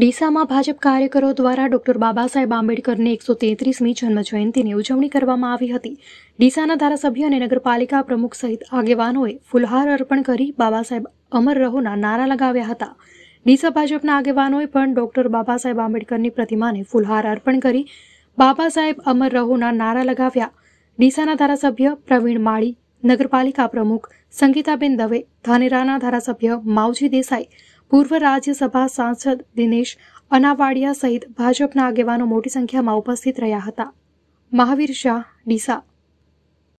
ડીસામાં ભાજપ કાર્યકરો દ્વારા ડોક્ટર બાબા સાહેબ આંબેડકરની એકસો તેત્રીસમી જન્મજયંતિની ઉજવણી કરવામાં આવી હતી ડીસાના ધારાસભ્ય અને નગરપાલિકા પ્રમુખ સહિત આગેવાનોએ ફુલહાર અર્પણ કરી બાબા સાહેબ અમર રહોના નારા લગાવ્યા હતા ડીસા ભાજપના આગેવાનોએ પણ ડોક્ટર બાબા સાહેબ આંબેડકરની પ્રતિમાને ફુલહાર અર્પણ કરી બાબા સાહેબ અમર રહોના નારા લગાવ્યા ડીસાના ધારાસભ્ય પ્રવીણ માળી નગરપાલિકા પ્રમુખ સંગીતાબેન દવે ધાનેરાના ધારાસભ્ય માવજી દેસાઈ પૂર્વ રાજ્યસભા સાંસદ દિનેશ અનાવાડિયા સહિત ભાજપના આગેવાનો મોટી સંખ્યામાં ઉપસ્થિત રહ્યા હતા મહાવીર શાહ ડીસા